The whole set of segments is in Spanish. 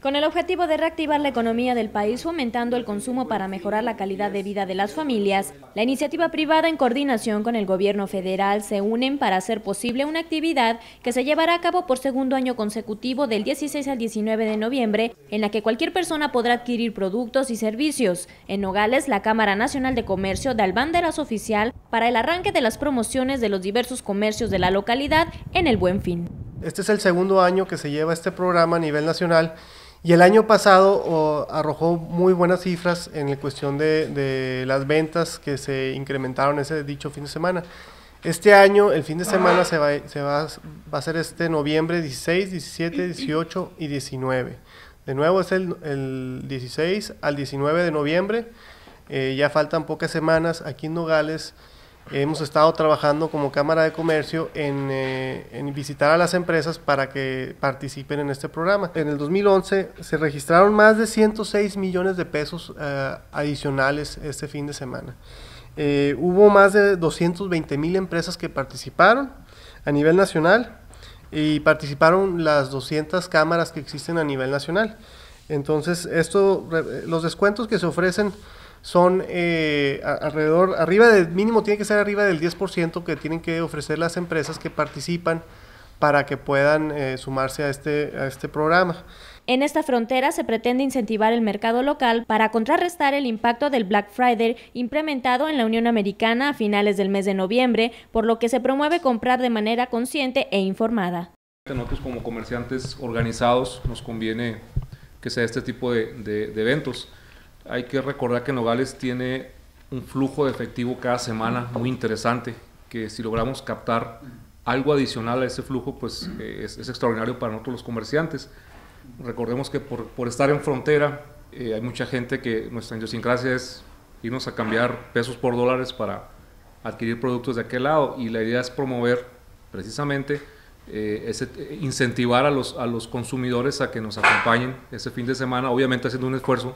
Con el objetivo de reactivar la economía del país fomentando el consumo para mejorar la calidad de vida de las familias, la iniciativa privada en coordinación con el gobierno federal se unen para hacer posible una actividad que se llevará a cabo por segundo año consecutivo del 16 al 19 de noviembre, en la que cualquier persona podrá adquirir productos y servicios. En Nogales, la Cámara Nacional de Comercio da el banderazo oficial para el arranque de las promociones de los diversos comercios de la localidad en el Buen Fin. Este es el segundo año que se lleva este programa a nivel nacional y el año pasado arrojó muy buenas cifras en la cuestión de, las ventas que se incrementaron ese dicho fin de semana. Este año, el fin de semana se va, a ser este noviembre 16, 17, 18 y 19. De nuevo es el, 16 al 19 de noviembre. Eh, ya faltan pocas semanas aquí en Nogales hemos estado trabajando como Cámara de Comercio eh, en, visitar a las empresas para que participen en este programa. En el 2011 se registraron más de 106 millones de pesos eh, adicionales este fin de semana. Eh, hubo más de 220 mil empresas que participaron a nivel nacional y participaron las 200 cámaras que existen a nivel nacional. Entonces, esto, los descuentos que se ofrecen son eh, alrededor, arriba del mínimo tiene que ser arriba del 10% que tienen que ofrecer las empresas que participan para que puedan eh, sumarse a este, a este programa. En esta frontera se pretende incentivar el mercado local para contrarrestar el impacto del Black Friday implementado en la Unión Americana a finales del mes de noviembre, por lo que se promueve comprar de manera consciente e informada. nosotros como comerciantes organizados nos conviene que sea este tipo de eventos. Hay que recordar que Nogales tiene un flujo de efectivo cada semana muy interesante, que si logramos captar algo adicional a ese flujo, pues eh, es, extraordinario para nosotros los comerciantes. Recordemos que por, estar en frontera, eh, hay mucha gente que nuestra idiosincrasia es irnos a cambiar pesos por dólares para adquirir productos de aquel lado y la idea es promover precisamente eh, ese, incentivar a los, a los consumidores a que nos acompañen ese fin de semana, obviamente haciendo un esfuerzo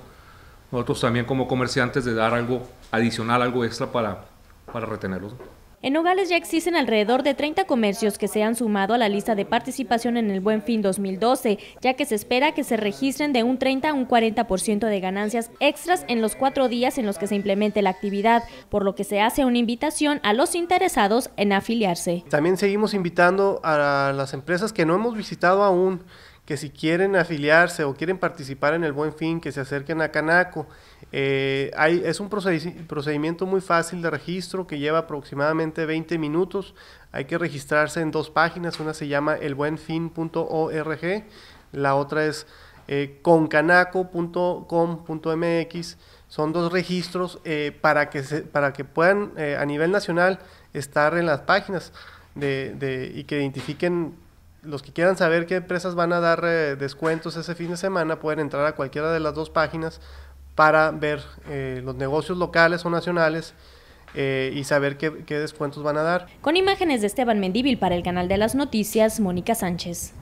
nosotros también como comerciantes de dar algo adicional, algo extra para, para retenerlos. En Nogales ya existen alrededor de 30 comercios que se han sumado a la lista de participación en el Buen Fin 2012, ya que se espera que se registren de un 30 a un 40% de ganancias extras en los cuatro días en los que se implemente la actividad, por lo que se hace una invitación a los interesados en afiliarse. También seguimos invitando a las empresas que no hemos visitado aún que si quieren afiliarse o quieren participar en el Buen Fin, que se acerquen a Canaco. Eh, hay, es un procedimiento muy fácil de registro que lleva aproximadamente 20 minutos. Hay que registrarse en dos páginas. Una se llama elbuenfin.org, la otra es eh, concanaco.com.mx. Son dos registros eh, para, que se, para que puedan a nivel nacional estar en las páginas de, y que identifiquen los que quieran saber qué empresas van a dar eh, descuentos ese fin de semana pueden entrar a cualquiera de las dos páginas para ver eh, los negocios locales o nacionales eh, y saber qué, descuentos van a dar. Con imágenes de Esteban Mendívil para el canal de las noticias, Mónica Sánchez.